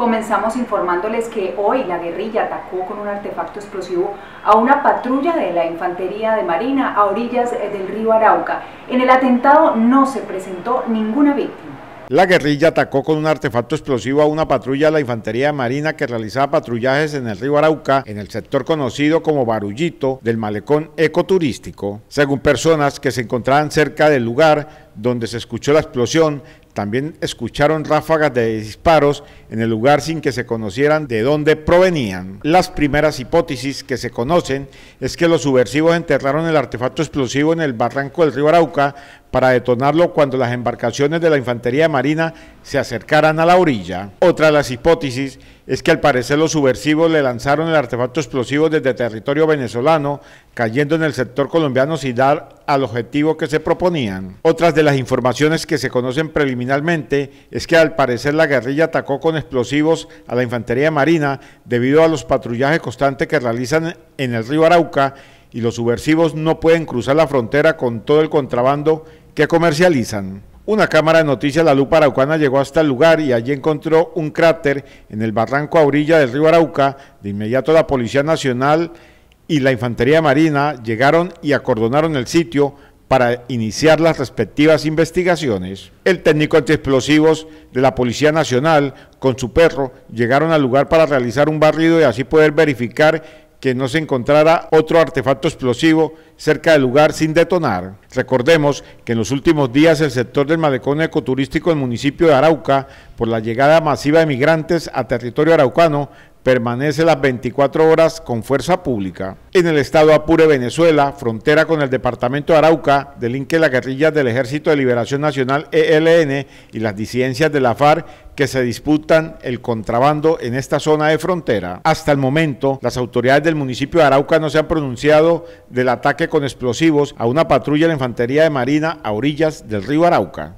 Comenzamos informándoles que hoy la guerrilla atacó con un artefacto explosivo a una patrulla de la Infantería de Marina a orillas eh, del río Arauca. En el atentado no se presentó ninguna víctima. La guerrilla atacó con un artefacto explosivo a una patrulla de la Infantería de Marina que realizaba patrullajes en el río Arauca, en el sector conocido como Barullito del malecón ecoturístico. Según personas que se encontraban cerca del lugar donde se escuchó la explosión, también escucharon ráfagas de disparos en el lugar sin que se conocieran de dónde provenían. Las primeras hipótesis que se conocen es que los subversivos enterraron el artefacto explosivo en el barranco del río Arauca para detonarlo cuando las embarcaciones de la Infantería Marina se acercaran a la orilla. Otra de las hipótesis es que al parecer los subversivos le lanzaron el artefacto explosivo desde territorio venezolano, cayendo en el sector colombiano sin dar al objetivo que se proponían. Otras de las informaciones que se conocen preliminarmente es que al parecer la guerrilla atacó con explosivos a la Infantería Marina debido a los patrullajes constantes que realizan en el río Arauca y los subversivos no pueden cruzar la frontera con todo el contrabando comercializan. Una cámara de noticias La Lupa Araucana llegó hasta el lugar y allí encontró un cráter en el barranco a orilla del río Arauca. De inmediato la Policía Nacional y la Infantería Marina llegaron y acordonaron el sitio para iniciar las respectivas investigaciones. El técnico antiexplosivos de la Policía Nacional con su perro llegaron al lugar para realizar un barrido y así poder verificar que no se encontrara otro artefacto explosivo cerca del lugar sin detonar. Recordemos que en los últimos días el sector del malecón ecoturístico del municipio de Arauca, por la llegada masiva de migrantes a territorio araucano, permanece las 24 horas con fuerza pública. En el estado Apure, Venezuela, frontera con el departamento de Arauca, delinque las guerrillas del Ejército de Liberación Nacional ELN y las disidencias de la FARC que se disputan el contrabando en esta zona de frontera. Hasta el momento, las autoridades del municipio de Arauca no se han pronunciado del ataque con explosivos a una patrulla de la Infantería de Marina a orillas del río Arauca.